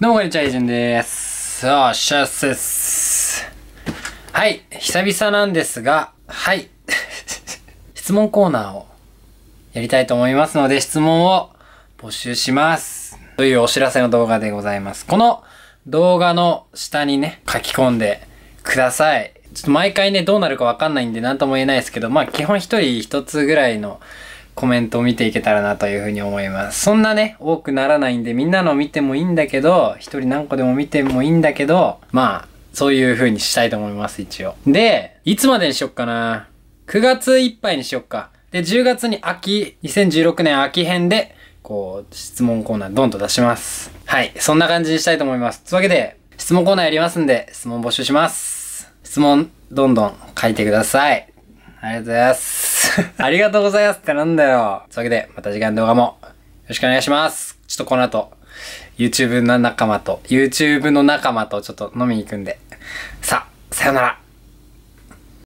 どうもこんにちは、いじゅんです。おっしゃっっす。はい、久々なんですが、はい。質問コーナーをやりたいと思いますので、質問を募集します。というお知らせの動画でございます。この動画の下にね、書き込んでください。ちょっと毎回ね、どうなるかわかんないんで、なんとも言えないですけど、まあ基本一人一つぐらいのコメントを見ていけたらなというふうに思います。そんなね、多くならないんで、みんなの見てもいいんだけど、一人何個でも見てもいいんだけど、まあ、そういうふうにしたいと思います、一応。で、いつまでにしよっかな。9月いっぱいにしよっか。で、10月に秋、2016年秋編で、こう、質問コーナーどんと出します。はい、そんな感じにしたいと思います。というわけで、質問コーナーやりますんで、質問募集します。質問、どんどん書いてください。ありがとうございます。ありがとうございますってなんだよ。というわけで、また次回の動画もよろしくお願いします。ちょっとこの後、YouTube の仲間と、YouTube の仲間とちょっと飲みに行くんで。さあ、さよなら。